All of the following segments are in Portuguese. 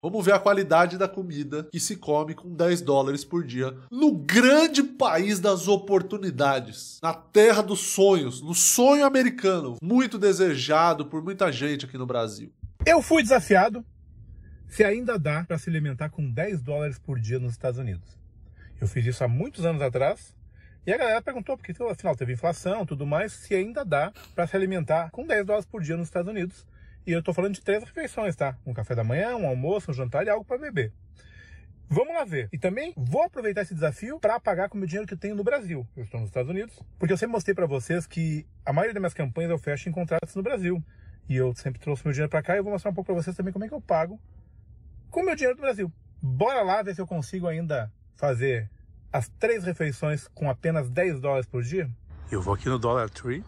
Vamos ver a qualidade da comida que se come com 10 dólares por dia no grande país das oportunidades, na terra dos sonhos, no sonho americano, muito desejado por muita gente aqui no Brasil. Eu fui desafiado se ainda dá para se alimentar com 10 dólares por dia nos Estados Unidos. Eu fiz isso há muitos anos atrás e a galera perguntou, porque afinal teve inflação tudo mais, se ainda dá para se alimentar com 10 dólares por dia nos Estados Unidos e eu estou falando de três refeições, tá? Um café da manhã, um almoço, um jantar e algo para beber. Vamos lá ver. E também vou aproveitar esse desafio para pagar com o meu dinheiro que eu tenho no Brasil. Eu estou nos Estados Unidos, porque eu sempre mostrei para vocês que a maioria das minhas campanhas eu fecho em contratos no Brasil. E eu sempre trouxe meu dinheiro para cá e eu vou mostrar um pouco para vocês também como é que eu pago com o meu dinheiro do Brasil. Bora lá ver se eu consigo ainda fazer as três refeições com apenas 10 dólares por dia. Eu vou aqui no Dollar Tree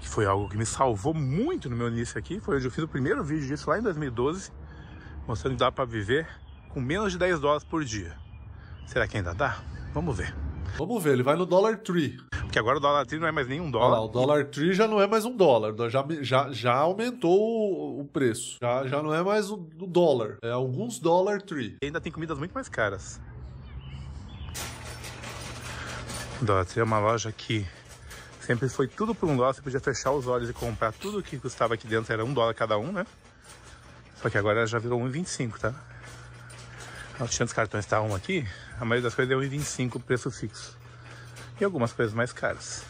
que foi algo que me salvou muito no meu início aqui. Foi onde eu fiz o primeiro vídeo disso lá em 2012, mostrando que dá para viver com menos de 10 dólares por dia. Será que ainda dá? Vamos ver. Vamos ver, ele vai no Dollar Tree. Porque agora o Dollar Tree não é mais nem um dólar. Lá, o Dollar Tree já não é mais um dólar, já, já, já aumentou o preço. Já, já não é mais o, o dólar, é alguns Dollar Tree. E ainda tem comidas muito mais caras. Dollar Tree é uma loja que Sempre foi tudo por um dólar, você podia fechar os olhos e comprar tudo que custava aqui dentro, era um dólar cada um, né? Só que agora já virou 1,25, tá? Nós tínhamos cartões tá um aqui, a maioria das coisas é 1,25 preço fixo. E algumas coisas mais caras.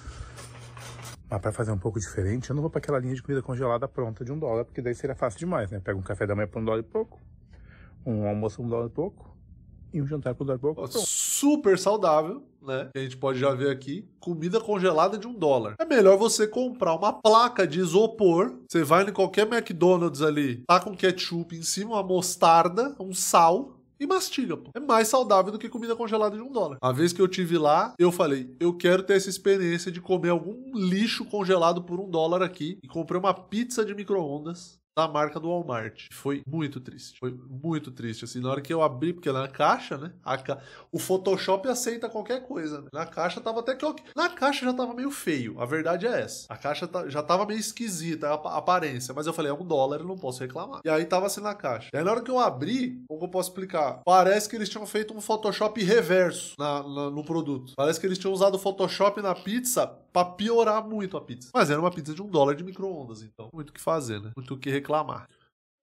Mas para fazer um pouco diferente, eu não vou para aquela linha de comida congelada pronta de um dólar, porque daí seria fácil demais, né? Pega um café da manhã por um dólar e pouco, um almoço por um dólar e pouco, e um jantar por um dólar e pouco. Pronto super saudável, né? Que a gente pode já ver aqui. Comida congelada de um dólar. É melhor você comprar uma placa de isopor. Você vai em qualquer McDonald's ali, tá com ketchup em cima, uma mostarda, um sal e mastiga, pô. É mais saudável do que comida congelada de um dólar. A vez que eu tive lá, eu falei, eu quero ter essa experiência de comer algum lixo congelado por um dólar aqui e comprei uma pizza de micro-ondas na marca do Walmart. Foi muito triste. Foi muito triste. Assim, na hora que eu abri, porque é na caixa, né? Ca... O Photoshop aceita qualquer coisa, né? Na caixa tava até que. Na caixa já tava meio feio. A verdade é essa. A caixa tá... já tava meio esquisita a aparência. Mas eu falei, é um dólar, eu não posso reclamar. E aí tava assim na caixa. E aí na hora que eu abri, como eu posso explicar? Parece que eles tinham feito um Photoshop reverso na, na, no produto. Parece que eles tinham usado o Photoshop na pizza pra piorar muito a pizza. Mas era uma pizza de um dólar de micro-ondas, então muito o que fazer, né? Muito o que reclamar.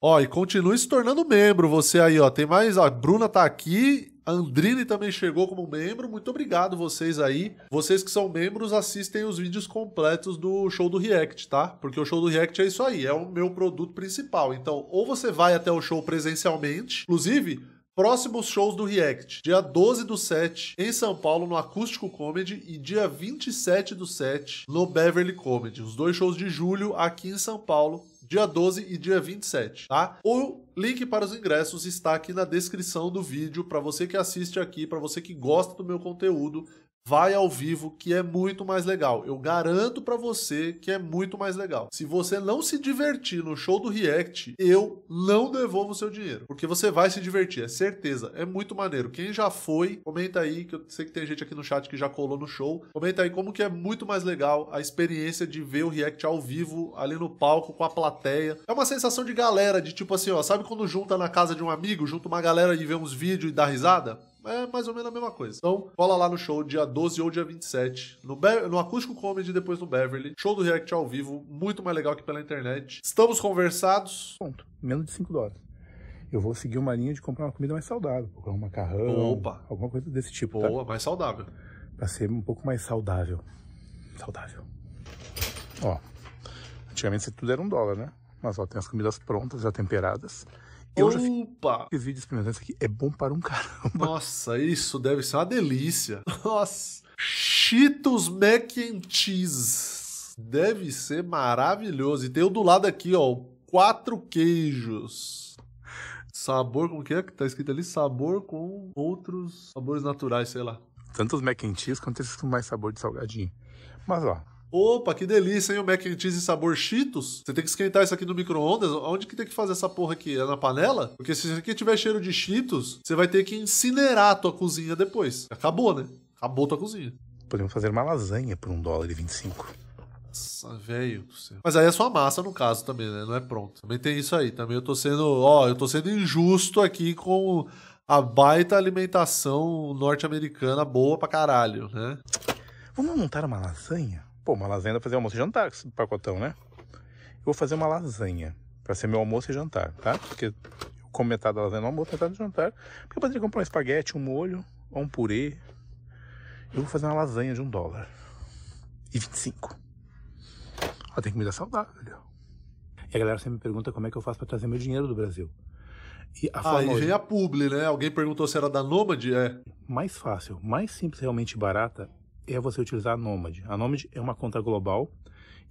Ó, e continue se tornando membro, você aí, ó. Tem mais, ó, a Bruna tá aqui, a Andrine também chegou como membro. Muito obrigado vocês aí. Vocês que são membros assistem os vídeos completos do show do React, tá? Porque o show do React é isso aí, é o meu produto principal. Então, ou você vai até o show presencialmente, inclusive, Próximos shows do React: dia 12 do 7 em São Paulo, no Acústico Comedy, e dia 27 do 7 no Beverly Comedy. Os dois shows de julho aqui em São Paulo, dia 12 e dia 27, tá? O Link para os ingressos está aqui na descrição do vídeo para você que assiste aqui, para você que gosta do meu conteúdo, vai ao vivo que é muito mais legal. Eu garanto para você que é muito mais legal. Se você não se divertir no show do React, eu não devolvo o seu dinheiro, porque você vai se divertir, é certeza. É muito maneiro. Quem já foi, comenta aí que eu sei que tem gente aqui no chat que já colou no show. Comenta aí como que é muito mais legal a experiência de ver o React ao vivo ali no palco com a plateia. É uma sensação de galera, de tipo assim, ó, sabe quando junta na casa de um amigo, junta uma galera e vê uns vídeos e dá risada? É mais ou menos a mesma coisa. Então, cola lá no show dia 12 ou dia 27, no, no Acústico Comedy depois no Beverly. Show do React ao vivo, muito mais legal que pela internet. Estamos conversados. Ponto. Menos de 5 dólares. Eu vou seguir uma linha de comprar uma comida mais saudável, comprar um macarrão, Opa. alguma coisa desse tipo. Tá? Boa, tá? mais saudável. Pra ser um pouco mais saudável. Saudável. Ó, antigamente tudo era um dólar, né? mas ó, tem as comidas prontas, já temperadas. Eu Opa! Esse vídeo experimentando isso aqui é bom para um caramba. Nossa, isso deve ser uma delícia. Nossa! Cheetos Mac and Cheese. Deve ser maravilhoso. E tem o do lado aqui, ó, quatro queijos. Sabor, com que é que tá escrito ali? Sabor com outros sabores naturais, sei lá. Tanto os mac and cheese quanto esses com mais sabor de salgadinho. Mas ó, Opa, que delícia, hein? O mac and cheese sabor Cheetos. Você tem que esquentar isso aqui no micro-ondas. Onde que tem que fazer essa porra aqui? É na panela? Porque se isso aqui tiver cheiro de Cheetos, você vai ter que incinerar a tua cozinha depois. Acabou, né? Acabou tua cozinha. Podemos fazer uma lasanha por um dólar e 25. Nossa, velho do céu. Mas aí é só massa, no caso, também, né? Não é pronto. Também tem isso aí. Também eu tô sendo, ó, eu tô sendo injusto aqui com a baita alimentação norte-americana boa pra caralho, né? Vamos montar uma lasanha? Pô, uma lasanha dá pra fazer almoço e jantar com pacotão, né? Eu vou fazer uma lasanha para ser meu almoço e jantar, tá? Porque eu como metade da lasanha no almoço, metade no jantar. Porque eu poderia comprar um espaguete, um molho ou um purê. Eu vou fazer uma lasanha de um dólar e 25. Ela tem comida saudável. E a galera sempre me pergunta como é que eu faço para trazer meu dinheiro do Brasil. E a ah, e é a publi, né? Alguém perguntou se era da Nômade, é. Mais fácil, mais simples realmente barata é você utilizar a Nomad. A Nomad é uma conta global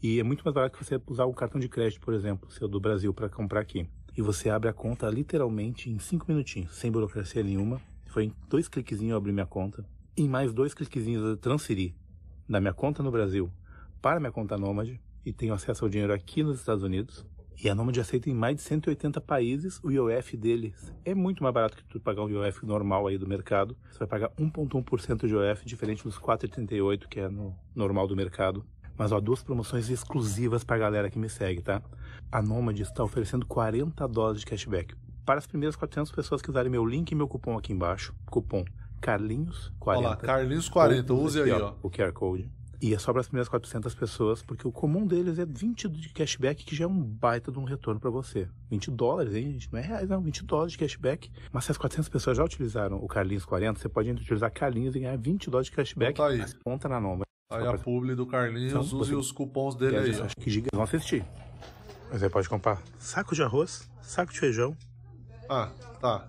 e é muito mais barato que você usar o um cartão de crédito, por exemplo, seu do Brasil, para comprar aqui. E você abre a conta literalmente em 5 minutinhos, sem burocracia nenhuma. Foi em dois cliquezinhos eu abri minha conta. Em mais dois cliquezinhos eu transferi da minha conta no Brasil para minha conta Nomad e tenho acesso ao dinheiro aqui nos Estados Unidos. E a Nomad aceita em mais de 180 países o IOF deles. É muito mais barato que tu pagar um IOF normal aí do mercado. Você vai pagar 1,1% de IOF, diferente dos 4,38% que é no normal do mercado. Mas ó, duas promoções exclusivas pra galera que me segue, tá? A Nomad está oferecendo 40 doses de cashback. Para as primeiras 400 pessoas que usarem meu link e meu cupom aqui embaixo, cupom Carlinhos40. Olha lá, Carlinhos40, use aí, ó, ó. O QR Code. E é só para as primeiras 400 pessoas, porque o comum deles é 20 de cashback, que já é um baita de um retorno para você. 20 dólares, hein, gente? Não é reais, não. 20 dólares de cashback. Mas se as 400 pessoas já utilizaram o Carlinhos 40, você pode utilizar Carlinhos e ganhar 20 dólares de cashback. Então tá aí. Mas conta na nome. Aí a publi do Carlinhos, então, use você... os cupons dele aí. Acho que vão assistir. Mas aí pode comprar saco de arroz, saco de feijão. Ah, tá.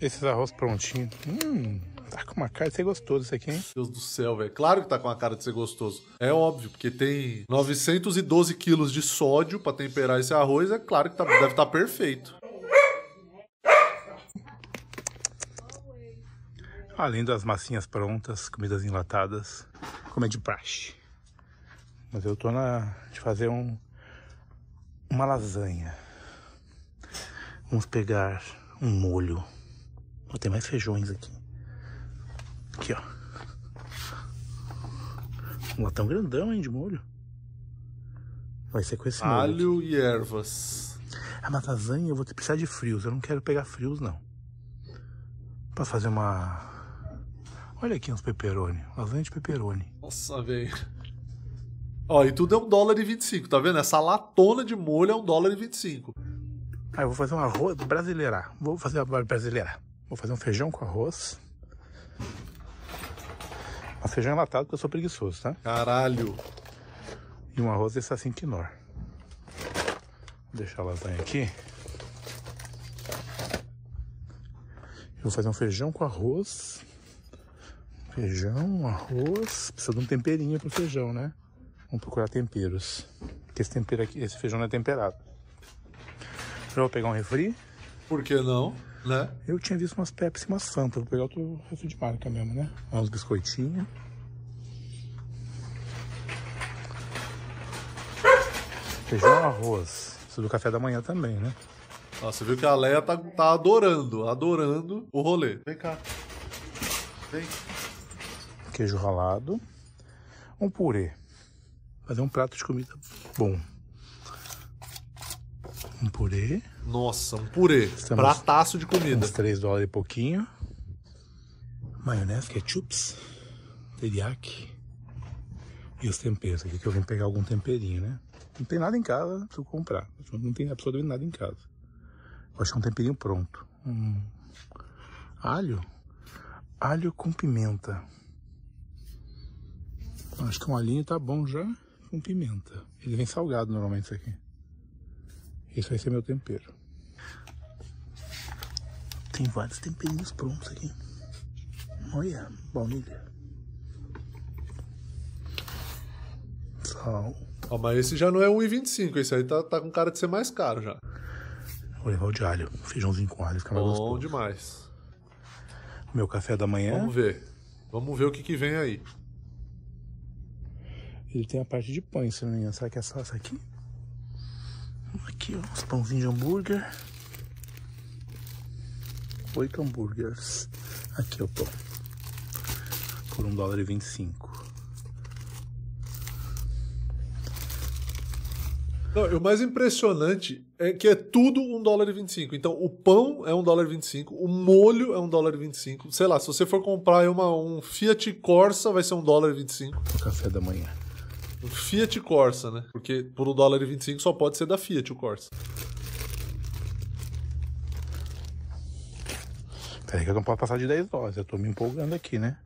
Esses arroz prontinho. Hum... Tá com uma cara de ser gostoso isso aqui, hein? Deus do céu, velho. Claro que tá com uma cara de ser gostoso. É óbvio, porque tem 912 quilos de sódio para temperar esse arroz. É claro que tá, deve estar tá perfeito. Além ah, das massinhas prontas, comidas enlatadas, comer de praxe. Mas eu tô na de fazer um uma lasanha. Vamos pegar um molho. Vou tem mais feijões aqui. Aqui, ó. Um latão grandão, hein, de molho. Vai ser com esse molho. Alho e ervas. Ah, é mas lasanha eu vou precisar de frios. Eu não quero pegar frios, não. Pra fazer uma... Olha aqui uns peperoni. Lasanha de peperoni. Nossa, velho. Ó, e tudo é um dólar e 25, tá vendo? Essa latona de molho é um dólar e 25. Ah, eu vou fazer um arroz brasileira. Vou fazer a brasileira. Vou fazer um feijão com arroz feijão enlatado, porque eu sou preguiçoso, tá? Caralho! E um arroz desse assim quinor. Vou deixar a lasanha aqui. vou fazer um feijão com arroz. Feijão, arroz. Precisa de um temperinho pro feijão, né? Vamos procurar temperos. Porque esse tempero aqui, esse feijão não é temperado. Eu vou pegar um refri. Por que não? Né? Eu tinha visto umas Pepsi e umas Fanta. Vou pegar outro refri de marca mesmo, né? Uns biscoitinhos. Feijão, arroz. Isso do café da manhã também, né? Ó, você viu que a Leia tá, tá adorando, adorando o rolê. Vem cá. Vem. Queijo ralado. Um purê. Fazer um prato de comida bom. Um purê. Nossa, um purê. Estamos Prataço de comida. Uns 3 dólares e pouquinho. Maionese, ketchup. teriyaki. E os temperos aqui, que eu vim pegar algum temperinho, né? Não tem nada em casa, tu comprar. Não tem absolutamente nada em casa. Vou achar é um temperinho pronto. Hum. Alho? Alho com pimenta. Acho que um alhinho tá bom já com pimenta. Ele vem salgado normalmente isso aqui. Esse vai ser é meu tempero. Tem vários temperinhos prontos aqui. Olha, baunilha. Sal. Ó, ah, mas esse já não é 1,25, esse aí tá, tá com cara de ser mais caro já. Vou levar o de alho, feijãozinho com alho, fica mais Bom demais. Meu café da manhã. Vamos ver. Vamos ver o que, que vem aí. Ele tem a parte de pães, se não me engano. Será que é só essa aqui? Aqui, ó, os pãozinhos de hambúrguer. Oito hambúrgueres. Aqui é o pão. Por um dólar e vinte e cinco. Não, o mais impressionante é que é tudo um dólar e 25. Então, o pão é um dólar e 25, o molho é um dólar e 25. Sei lá, se você for comprar uma, um Fiat Corsa, vai ser um dólar e 25. O café da manhã. Um Fiat Corsa, né? Porque por um dólar e 25 só pode ser da Fiat o Corsa. Peraí que eu não posso passar de 10 dólares. eu tô me empolgando aqui, né?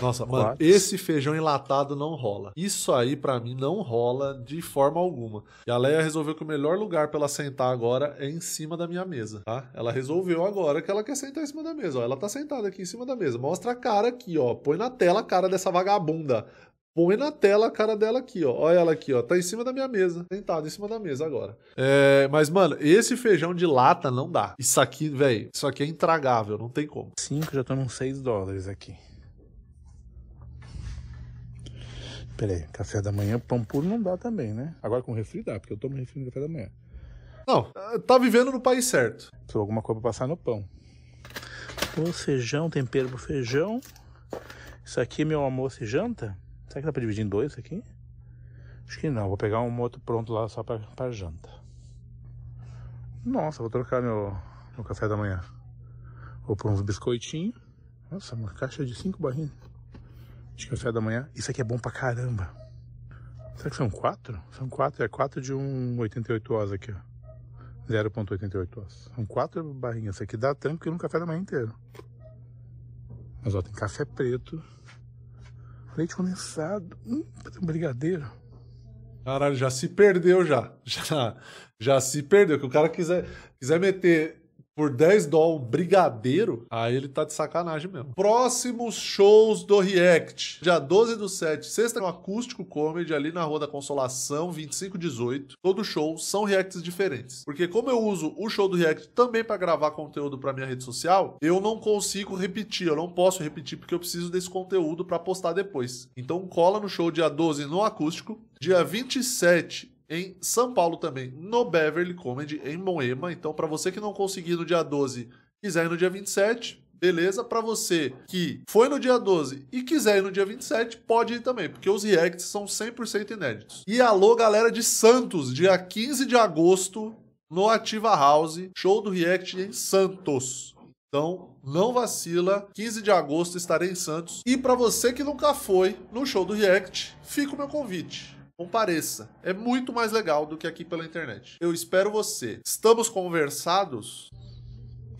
Nossa, mano, esse feijão enlatado não rola. Isso aí, para mim, não rola de forma alguma. E a Leia resolveu que o melhor lugar para ela sentar agora é em cima da minha mesa, tá? Ela resolveu agora que ela quer sentar em cima da mesa, ó. Ela tá sentada aqui em cima da mesa. Mostra a cara aqui, ó. Põe na tela a cara dessa vagabunda. Põe na tela a cara dela aqui, ó. Olha ela aqui, ó. Tá em cima da minha mesa. Sentada em cima da mesa agora. É, mas, mano, esse feijão de lata não dá. Isso aqui, velho, isso aqui é intragável. Não tem como. Cinco, já tô num seis dólares aqui. Peraí, café da manhã, pão puro não dá também, né? Agora com refri dá, porque eu tomo refri no café da manhã. Não, tá vivendo no país certo. Precisa alguma coisa pra passar no pão. O feijão, tempero pro feijão. Isso aqui é meu almoço e janta? Será que dá pra dividir em dois isso aqui? Acho que não, vou pegar um outro pronto lá só pra, pra janta. Nossa, vou trocar meu, meu café da manhã. Vou pôr uns biscoitinhos. Nossa, uma caixa de cinco barrinhas de café da manhã. Isso aqui é bom pra caramba. Será que são quatro? São quatro, é quatro de um 88 horas aqui, ó. 0.88 horas. São quatro barrinhas. Isso aqui dá tanto que um café da manhã inteiro. Mas ó, tem café preto, leite condensado, hum, brigadeiro. Caralho, já se perdeu já. Já, já se perdeu. Que o cara quiser, quiser meter por 10 dólares brigadeiro, aí ele tá de sacanagem mesmo. Próximos shows do React. Dia 12 do 7, sexta, no Acústico Comedy, ali na Rua da Consolação, 2518. Todo show são Reacts diferentes. Porque como eu uso o show do React também para gravar conteúdo para minha rede social, eu não consigo repetir, eu não posso repetir porque eu preciso desse conteúdo para postar depois. Então cola no show dia 12 no Acústico, dia 27 em São Paulo também, no Beverly Comedy, em Moema. Então, para você que não conseguir no dia 12, quiser ir no dia 27, beleza? Para você que foi no dia 12 e quiser ir no dia 27, pode ir também, porque os reacts são 100% inéditos. E alô, galera de Santos, dia 15 de agosto, no Ativa House, show do react em Santos. Então, não vacila. 15 de agosto estarei em Santos. E para você que nunca foi no show do React, fica o meu convite. Compareça. É muito mais legal do que aqui pela internet. Eu espero você. Estamos conversados?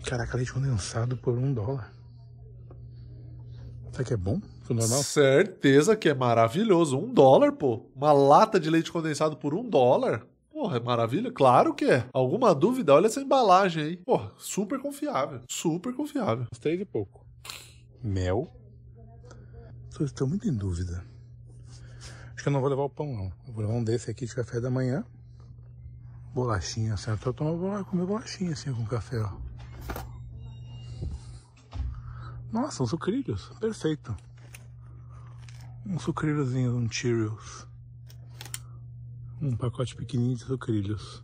Caraca, leite condensado por um dólar. Será que é bom? normal? Certeza que é maravilhoso. Um dólar, pô. Uma lata de leite condensado por um dólar? Porra, é maravilha? Claro que é. Alguma dúvida? Olha essa embalagem aí. Porra, super confiável. Super confiável. Gostei de e pouco. Mel. Estou muito em dúvida. Acho que eu não vou levar o pão, não. Eu vou levar um desse aqui de café da manhã. Bolachinha, assim. eu tomo, vou bolachinha, assim, com café, ó. Nossa, uns sucrilhos. Perfeito. Um sucrilhozinho, um Cheerios. Um pacote pequenininho de sucrilhos.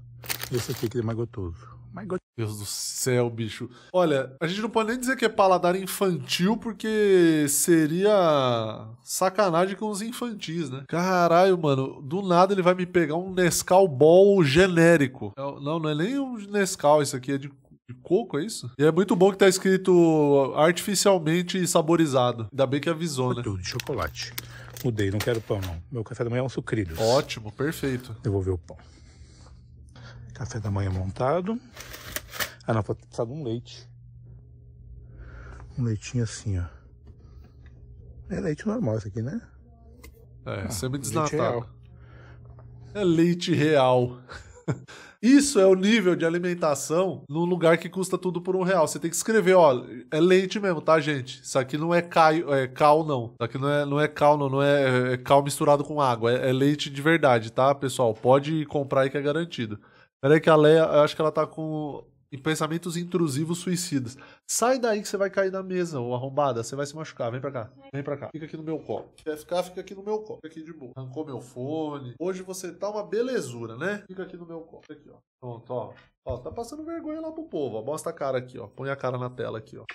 Esse aqui que é mais gostoso. Mais gostoso. Deus do céu, bicho. Olha, a gente não pode nem dizer que é paladar infantil, porque seria sacanagem com os infantis, né? Caralho, mano, do nada ele vai me pegar um Nescau Ball genérico. É não, não é nem um Nescau, isso aqui é de de coco, é isso? E é muito bom que tá escrito artificialmente saborizado. Ainda bem que avisou, né? Tudo de chocolate. Mudei, não quero pão, não. Meu café da manhã é um sucrido. Ótimo, perfeito. Devolver o pão. Café da manhã montado. Ah não, vou precisar de um leite. Um leitinho assim, ó. É leite normal isso aqui, né? É, ah, semi-desnatado. É leite real. Isso é o nível de alimentação num lugar que custa tudo por um real. Você tem que escrever, ó, é leite mesmo, tá, gente? Isso aqui não é, caio, é cal, não. Isso aqui não é, não é cal, não. Não é, é cal misturado com água. É, é, leite de verdade, tá, pessoal? Pode comprar aí que é garantido. Peraí que a Leia, eu acho que ela tá com e pensamentos intrusivos suicidas. Sai daí que você vai cair na mesa, ou arrombada, você vai se machucar. Vem pra cá, vem pra cá. Fica aqui no meu colo. Quer ficar, fica aqui no meu colo. Fica aqui de boa. Arrancou meu fone. Hoje você tá uma belezura, né? Fica aqui no meu colo. Aqui, ó. Pronto, ó. Ó, tá passando vergonha lá pro povo, ó. Mostra a cara aqui, ó. Põe a cara na tela aqui, ó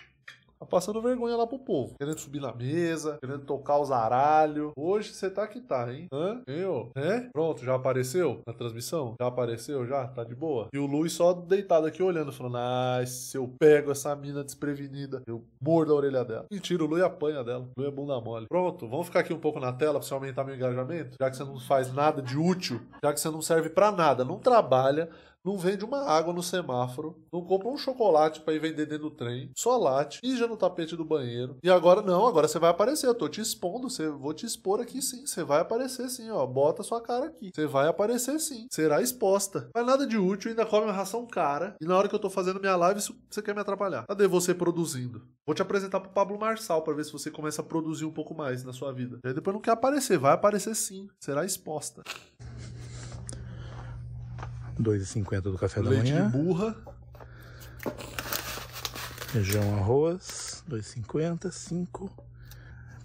tá passando vergonha lá pro povo. Querendo subir na mesa, querendo tocar os aralhos. Hoje você tá que tá, hein? Hã? Eu? É? Pronto, já apareceu na transmissão? Já apareceu? Já? Tá de boa? E o Luiz só deitado aqui olhando, falando: ai, ah, se eu pego essa mina desprevenida, eu mordo a orelha dela. Mentira, o Luiz apanha dela. Luiz é bunda mole. Pronto, vamos ficar aqui um pouco na tela pra você aumentar meu engajamento? Já que você não faz nada de útil, já que você não serve para nada, não trabalha não vende uma água no semáforo, não compra um chocolate para ir vender dentro do trem, só late, pija no tapete do banheiro. E agora não, agora você vai aparecer, eu tô te expondo, você, vou te expor aqui sim, você vai aparecer sim, ó, bota sua cara aqui. Você vai aparecer sim, será exposta. Mas nada de útil, ainda come uma ração cara, e na hora que eu tô fazendo minha live, você quer me atrapalhar. Cadê você produzindo? Vou te apresentar pro Pablo Marçal para ver se você começa a produzir um pouco mais na sua vida. E aí depois não quer aparecer, vai aparecer sim, será exposta. 2,50 do café Leite da manhã. Leite de burra. Feijão, arroz, 2,50, 5.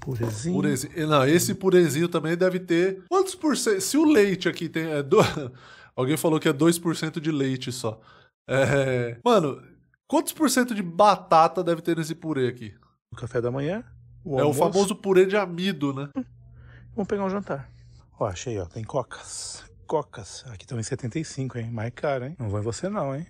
Purezinho. purezinho. Não, esse purezinho também deve ter. Quantos por cento? Se o leite aqui tem. É do... Alguém falou que é 2% de leite só. É... Mano, quantos por cento de batata deve ter nesse purê aqui? O café da manhã? O é o famoso purê de amido, né? Vamos pegar um jantar. Ó, achei, ó. Tem cocas cocas. Aqui estão tá em 75, hein? Mais caro, hein? Não vou em você não, hein?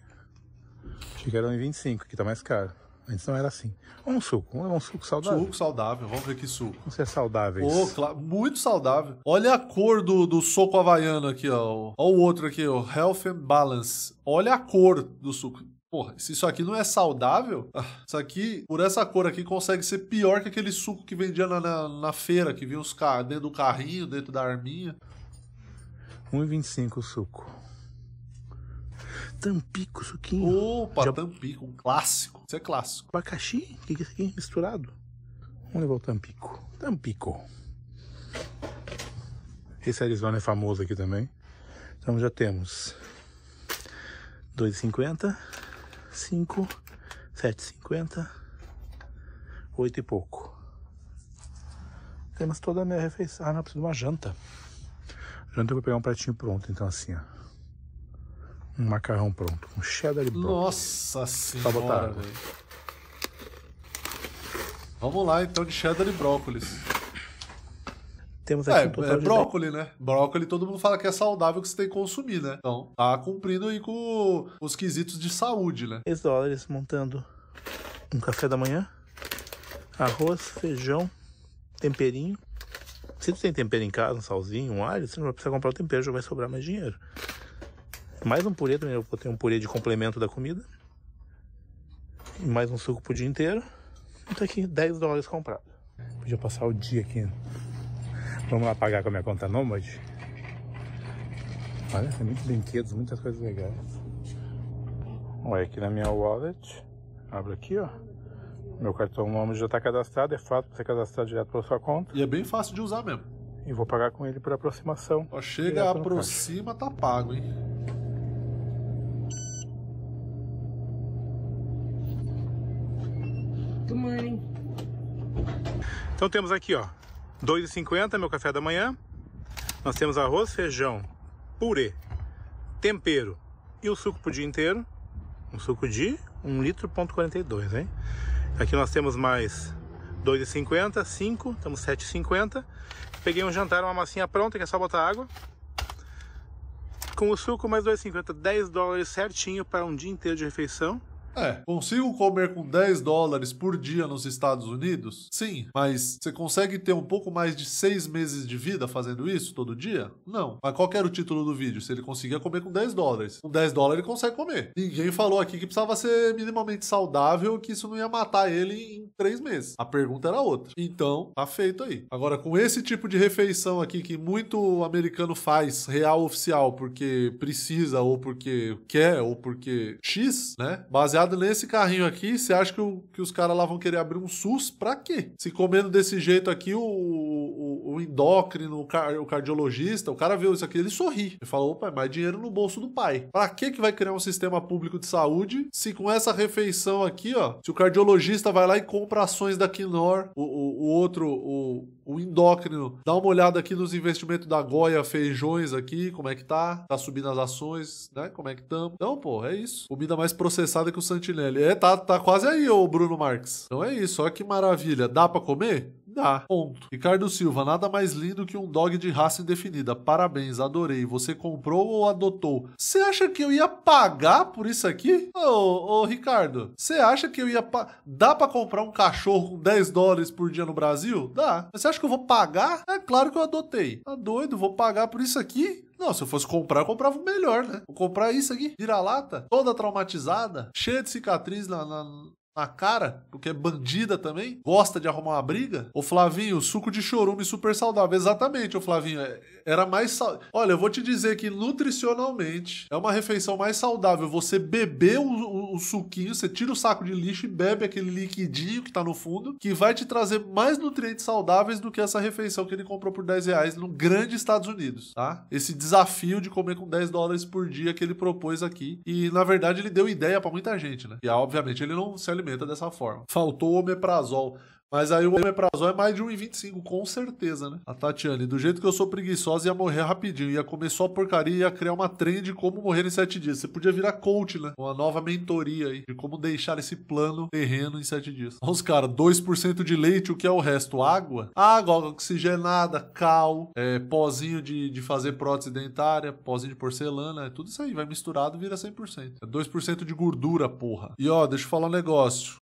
Chegaram em 25, aqui tá mais caro. Antes não era assim. Um suco, um suco saudável. Suco saudável, vamos ver que suco. Você é saudável. Oh, claro, muito saudável. Olha a cor do, do soco havaiano aqui, ó. Olha o outro aqui, ó. Health and Balance. Olha a cor do suco. Porra, se isso aqui não é saudável, ah, isso aqui, por essa cor aqui, consegue ser pior que aquele suco que vendia na, na, na feira, que vinha uns dentro do carrinho, dentro da arminha. 1,25 o suco. Tampico, suquinho. Opa, Tampico, um clássico. Isso é clássico. Abacaxi? O que, que é isso aqui? Misturado? Vamos levar o Tampico. Tampico. Esse Arizona é famoso aqui também. Então já temos 2,50, 5, 7,50, 8 e pouco. Temos toda a minha refeição. Ah, não, preciso de uma janta. Janta eu vou pegar um pratinho pronto, então assim, ó. Um macarrão pronto, com um cheddar de brócolis. Nossa senhora, botar Vamos lá, então, de cheddar e brócolis. Temos é, aqui é, um total é brócolis, né? Brócolis todo mundo fala que é saudável que você tem que consumir, né? Então, tá cumprindo aí com os quesitos de saúde, né? 3 dólares montando um café da manhã, arroz, feijão, temperinho, se você tem tempero em casa, um salzinho, um alho, você não vai precisar comprar o tempero, já vai sobrar mais dinheiro. Mais um purê também, eu botei um purê de complemento da comida. E mais um suco pro dia inteiro. E tá aqui, 10 dólares comprado. Podia passar o dia aqui. Vamos lá pagar com a minha conta Nomad. Olha, tem muitos brinquedos, muitas coisas legais. Olha aqui na minha wallet. Abro aqui, ó. Meu cartão nome já está cadastrado, é fácil para ser cadastrado direto pela sua conta. E é bem fácil de usar mesmo. E vou pagar com ele por aproximação. Ó, chega, aproxima, tá pago, hein? Good morning. Então temos aqui, ó, 2,50 meu café da manhã. Nós temos arroz, feijão, purê, tempero e o suco pro dia inteiro. Um suco de 1 litro, ponto 42, hein? Aqui nós temos mais 2,50, 5, estamos 7,50. Peguei um jantar, uma massinha pronta, que é só botar água. Com o suco mais 2,50, 10 dólares certinho para um dia inteiro de refeição. É, consigo comer com 10 dólares por dia nos Estados Unidos? Sim, mas você consegue ter um pouco mais de 6 meses de vida fazendo isso todo dia? Não. Mas qual era o título do vídeo? Se ele conseguia comer com 10 dólares. Com 10 dólares ele consegue comer. Ninguém falou aqui que precisava ser minimamente saudável, que isso não ia matar ele em 3 meses. A pergunta era outra. Então, tá feito aí. Agora, com esse tipo de refeição aqui que muito americano faz, real oficial, porque precisa, ou porque quer, ou porque X, né? Baseado baseado nesse carrinho aqui, você acha que, o, que os caras lá vão querer abrir um SUS pra quê? Se comendo desse jeito aqui, o, o, o endócrino, o, car, o, cardiologista, o cara viu isso aqui, ele sorri. Ele falou, opa, é mais dinheiro no bolso do pai. Pra que que vai criar um sistema público de saúde se com essa refeição aqui, ó, se o cardiologista vai lá e compra ações da Quinor, o, o, o outro, o, o endócrino. Dá uma olhada aqui nos investimentos da Goya Feijões aqui, como é que tá? Tá subindo as ações, né? Como é que estamos? Então, pô, é isso. Comida mais processada que o Santinelli. É, tá, tá quase aí, ô Bruno Marques. Então é isso, olha que maravilha. Dá para comer? dá. Ponto. Ricardo Silva, nada mais lindo que um dog de raça indefinida. Parabéns, adorei. Você comprou ou adotou? Você acha que eu ia pagar por isso aqui? Ô, ô Ricardo, você acha que eu ia. Pa... Dá para comprar um cachorro com 10 dólares por dia no Brasil? Dá. Mas você acha que eu vou pagar? É claro que eu adotei. Tá doido? Vou pagar por isso aqui? Não, se eu fosse comprar, eu comprava o melhor, né? Vou comprar isso aqui, vira-lata, toda traumatizada, cheia de cicatriz na, na, na cara, porque é bandida também, gosta de arrumar uma briga. O Flavinho, suco de chorume super saudável. Exatamente, o Flavinho. É, era mais. Sal... Olha, eu vou te dizer que nutricionalmente é uma refeição mais saudável. Você beber o, o, o, suquinho, você tira o saco de lixo e bebe aquele liquidinho que tá no fundo, que vai te trazer mais nutrientes saudáveis do que essa refeição que ele comprou por 10 reais no grande Estados Unidos, tá? Esse desafio de comer com 10 dólares por dia que ele propôs aqui. E na verdade ele deu ideia para muita gente, né? E obviamente ele não se alimenta dessa forma. Faltou o omeprazol. Mas aí o omeprazol é mais de 1,25, com certeza, né? A Tatiane, do jeito que eu sou preguiçosa, ia morrer rapidinho. Ia comer só porcaria e ia criar uma trend de como morrer em 7 dias. Você podia virar coach, né? Uma nova mentoria aí, de como deixar esse plano terreno em 7 dias. Os caras, 2% de leite, o que é o resto? Água? Água, oxigenada, cal, é, pozinho de, de fazer prótese dentária, pozinho de porcelana, é tudo isso aí. Vai misturado, vira 100%. É 2% de gordura, porra. E ó, deixa eu falar um negócio.